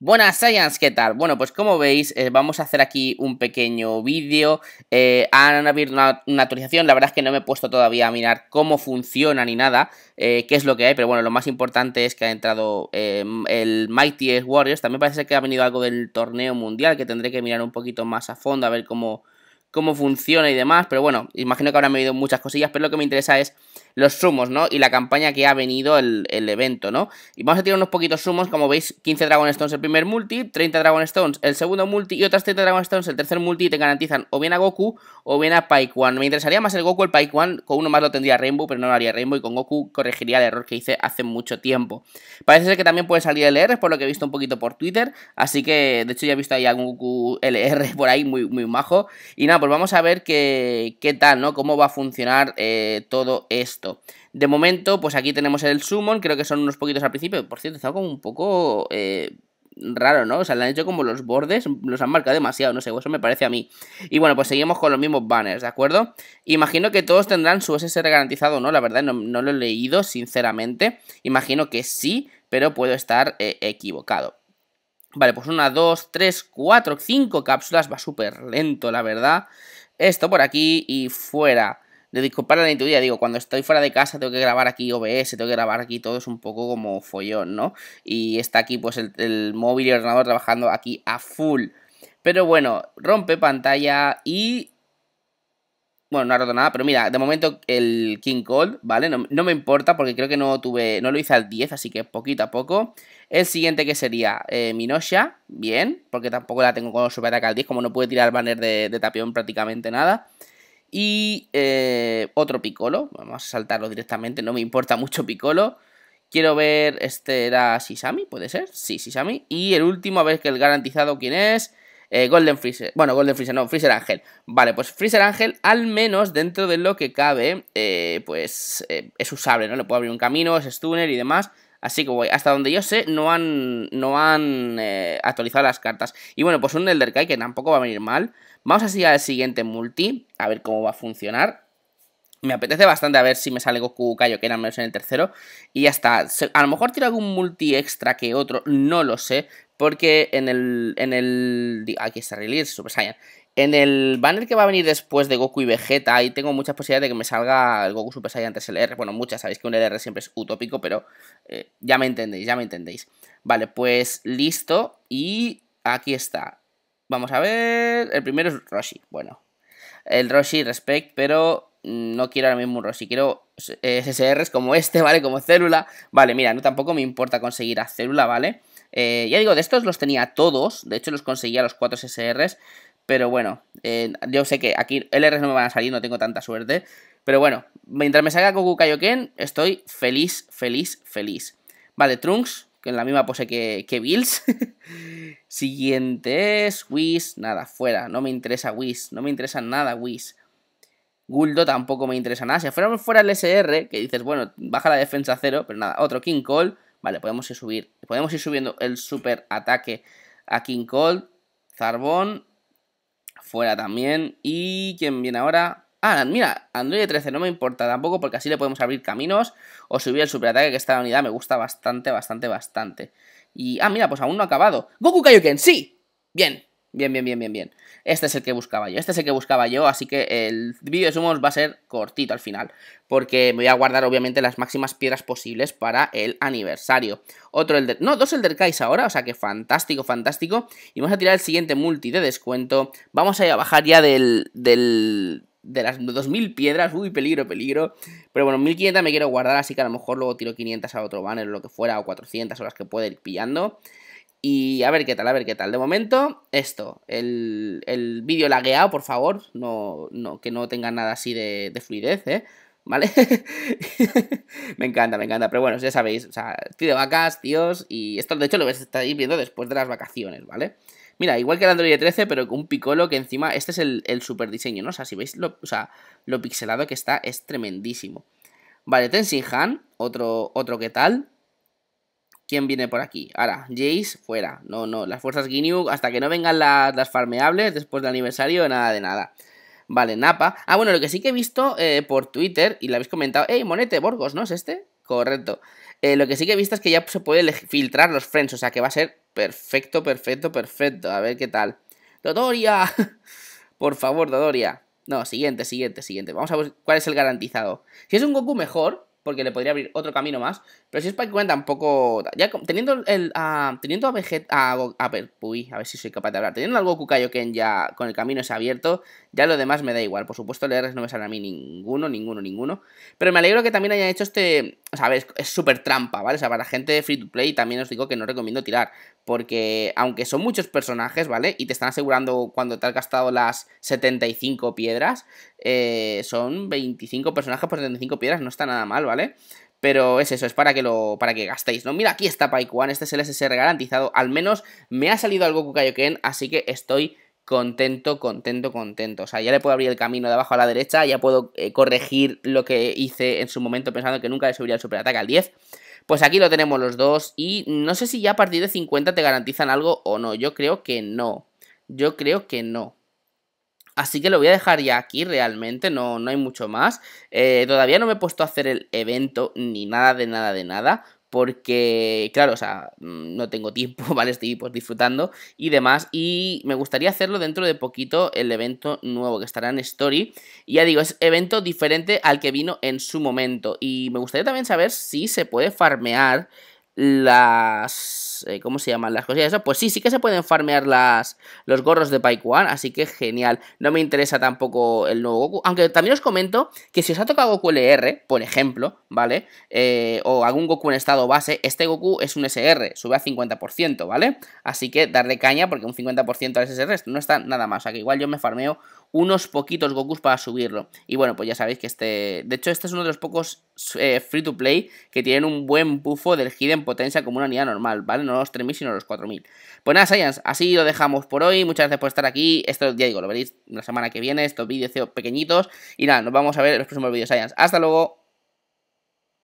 Buenas Science, ¿qué tal? Bueno, pues como veis, eh, vamos a hacer aquí un pequeño vídeo. Eh, han habido una, actualización, la verdad es que no me he puesto todavía a mirar cómo funciona ni nada, eh, qué es lo que hay, pero bueno, lo más importante es que ha entrado em, el Mighty Warriors. También parece que ha venido algo del torneo mundial, que tendré que mirar un poquito más a fondo a ver cómo, cómo funciona y demás. Pero bueno, imagino que habrán venido muchas cosillas, pero lo que me interesa es los sumos, ¿no? Y la campaña que ha venido el, evento, ¿no? Y vamos a tirar unos poquitos sumos, como veis, 15 Dragon Stones el primer multi, 30 Dragon Stones el segundo multi y otras 30 Dragon Stones el tercer multi y te garantizan o bien a Goku o bien a Paikwan. Me interesaría más el Goku, el Paikwan, con uno más lo tendría Rainbow, pero no lo haría Rainbow y con Goku corregiría el error que hice hace mucho tiempo. Parece ser que también puede salir LR, por lo que he visto un poquito por Twitter, así que de hecho ya he visto ahí algún Goku LR por ahí muy, muy majo. Y nada, pues vamos a ver qué, qué tal, ¿no? Cómo va a funcionar eh, todo esto. De momento, pues aquí tenemos el summon, creo que son unos poquitos al principio. Por cierto, está como un poco... Eh, raro, ¿no? O sea, le han hecho como los bordes, los han marcado demasiado, no sé, eso me parece a mí. Y bueno, pues seguimos con los mismos banners, ¿de acuerdo? Imagino que todos tendrán su SSR garantizado, ¿no? La verdad no, lo he leído, sinceramente. Imagino que sí, pero puedo estar eh, equivocado. Vale, pues una, dos, tres, cuatro, cinco cápsulas, va súper lento, la verdad. Esto por aquí y fuera de disculpar la intuida, digo, cuando estoy fuera de casa tengo que grabar aquí OBS, tengo que grabar aquí todo, es un poco como follón, ¿no? Y está aquí pues el, móvil y el ordenador trabajando aquí a full. Pero bueno, rompe pantalla y... Bueno, no ha roto nada, pero mira, de momento el King Cold, ¿vale? No, me importa porque creo que no tuve, no lo hice al 10, así que poquito a poco. El siguiente que sería eh, Minosha, bien, porque tampoco la tengo con acá al 10, como no puede tirar banner de tapión prácticamente nada. Y eh, otro picolo vamos a saltarlo directamente, no me importa mucho picolo Quiero ver, este era Sisami, ¿puede ser? Sí, Sisami. Y el último, a ver que el garantizado quién es. Eh, Golden Freezer, bueno, Golden Freezer, no, Freezer Ángel. Vale, pues Freezer Ángel, al menos dentro de lo que cabe, eh, pues es usable, ¿no? Le puedo abrir un camino, es stunner y demás. Así que voy, hasta donde yo sé, no han, no han eh, actualizado las cartas. Y bueno, pues un Elder Kai que tampoco va a venir mal. Vamos a seguir al siguiente multi, a ver cómo va a funcionar. Me apetece bastante a ver si me sale Goku que era menos en el tercero. Y ya está. A lo mejor tiro algún multi extra que otro, no lo sé. Porque en el. En el aquí está Release, Super Saiyan. En el banner que va a venir después de Goku y Vegeta, ahí tengo muchas posibilidades de que me salga el Goku Super Saiyan 3 LR. Bueno, muchas, sabéis que un LR siempre es utópico, pero eh, ya me entendéis, ya me entendéis. Vale, pues listo. Y aquí está. Vamos a ver. El primero es Roshi. Bueno, el Roshi Respect, pero no quiero ahora mismo un Roshi. Quiero SSRs eh, como este, ¿vale? Como Célula. Vale, mira, no tampoco me importa conseguir a Célula, ¿vale? Eh, ya digo, de estos los tenía todos. De hecho, los conseguía los 4 SSRs. Pero bueno, eh, yo sé que aquí LRs no me van a salir, no tengo tanta suerte. Pero bueno, mientras me salga Goku Kaioken, estoy feliz, feliz, feliz. Vale, Trunks, que en la misma pose que, Bills. Siguiente es Whis, nada, fuera. No me interesa Whis, no me interesa nada Whis. Guldo tampoco me interesa nada. Si fuera, fuera el SR, que dices, bueno, baja la defensa a cero, pero nada, otro King Cole. Vale, podemos ir, subir, podemos ir subiendo el super ataque a King Cold. Zarbón, fuera también. ¿Y quién viene ahora? Ah, mira, Android 13 no me importa tampoco porque así le podemos abrir caminos o subir el superataque que esta unidad me gusta bastante, bastante, bastante. Y, ah, mira, pues aún no ha acabado. ¡Goku Kaioken! ¡Sí! Bien, Bien, bien, bien, bien, bien. Este es el que buscaba yo, este es el que buscaba yo, así que el vídeo de sumos va a ser cortito al final, porque me voy a guardar obviamente las máximas piedras posibles para el aniversario. Otro Elder... No, dos Elder Kais ahora, o sea que fantástico, fantástico. Y vamos a tirar el siguiente multi de descuento. Vamos a bajar ya del... del de las 2000 piedras, uy, peligro, peligro. Pero bueno, 1500 me quiero guardar, así que a lo mejor luego tiro 500 a otro banner o lo que fuera, o 400 o las que pueda ir pillando. Y a ver qué tal, a ver qué tal. De momento, esto, el, el vídeo lagueado, por favor, no, no, que no tenga nada así de, fluidez, ¿eh? ¿Vale? me encanta, me encanta. Pero bueno, ya sabéis, o sea, estoy de vacas, tíos, y esto de hecho lo vais a viendo después de las vacaciones, ¿vale? Mira, igual que el Android 13, pero con un picolo que encima, este es el, el super diseño, ¿no? O sea, si veis lo, sea, lo pixelado que está, es tremendísimo. Vale, Tenzin Han, otro, otro que tal. ¿Quién viene por aquí? Ahora, Jace, fuera. No, no, las fuerzas Ginyu, hasta que no vengan las farmeables después del aniversario, nada de nada. Vale, Napa. Ah, bueno, lo que sí que he visto eh, por Twitter, y lo habéis comentado, Ey, Monete, Borgos, ¿no es este? Correcto. Eh, lo que sí que he visto es que ya se puede filtrar los friends, o sea que va a ser perfecto, perfecto, perfecto. A ver qué tal. ¡Dodoria! por favor, Dodoria. No, siguiente, siguiente, siguiente. Vamos a ver cuál es el garantizado. Si es un Goku mejor, porque le podría abrir otro camino más. Pero si es para que un tampoco... Ya teniendo el, ah, teniendo a Vegeta... A, a, ver, uy, a ver si soy capaz de hablar. Teniendo algo Goku Kaioken ya con el camino ese abierto, ya lo demás me da igual. Por supuesto, leeres no me sale a mí ninguno, ninguno, ninguno. Pero me alegro que también hayan hecho este... O sea, es súper trampa, ¿vale? O sea, para la gente de free to play también os digo que no recomiendo tirar. Porque aunque son muchos personajes, ¿vale? Y te están asegurando cuando te has gastado las 75 piedras, eh, son 25 personajes por 75 piedras, no está nada mal, ¿vale? Pero es eso, es para que lo para que gastéis, ¿no? Mira, aquí está Paikuan, este es el SSR garantizado, al menos me ha salido algo Kaioken, así que estoy contento, contento, contento. O sea, ya le puedo abrir el camino de abajo a la derecha, ya puedo eh, corregir lo que hice en su momento pensando que nunca le subiría el superataque al 10. Pues aquí lo tenemos los dos y no sé si ya a partir de 50 te garantizan algo o no, yo creo que no, yo creo que no. Así que lo voy a dejar ya aquí realmente, no, no hay mucho más. Eh, todavía no me he puesto a hacer el evento ni nada de nada de nada. Porque, claro, o sea, mm, no tengo tiempo, ¿vale? Estoy pues, disfrutando y demás. Y me gustaría hacerlo dentro de poquito el evento nuevo que estará en Story. Y ya digo, es evento diferente al que vino en su momento. Y me gustaría también saber si se puede farmear las... Eh, ¿Cómo se llaman las cosillas? Eso, pues sí, sí que se pueden farmear las, los gorros de Paikuan, así que genial. No me interesa tampoco el nuevo Goku. Aunque también os comento que si os ha tocado Goku LR, por ejemplo, ¿vale? Eh, o algún Goku en estado base, este Goku es un SR, sube a 50%, ¿vale? Así que darle caña porque un 50% al SR no está nada más. O sea que igual yo me farmeo unos poquitos Gokus para subirlo. Y bueno, pues ya sabéis que este... De hecho, este es uno de los pocos eh, free to play que tienen un buen bufo del Hidden Potencia como una unidad normal, ¿vale? No los 3.000 sino los 4.000. Pues nada, Science, así lo dejamos por hoy. Muchas gracias por estar aquí. Esto ya digo, lo veréis la semana que viene, estos vídeos pequeñitos. Y nada, nos vamos a ver en los próximos vídeos, Science. Hasta luego.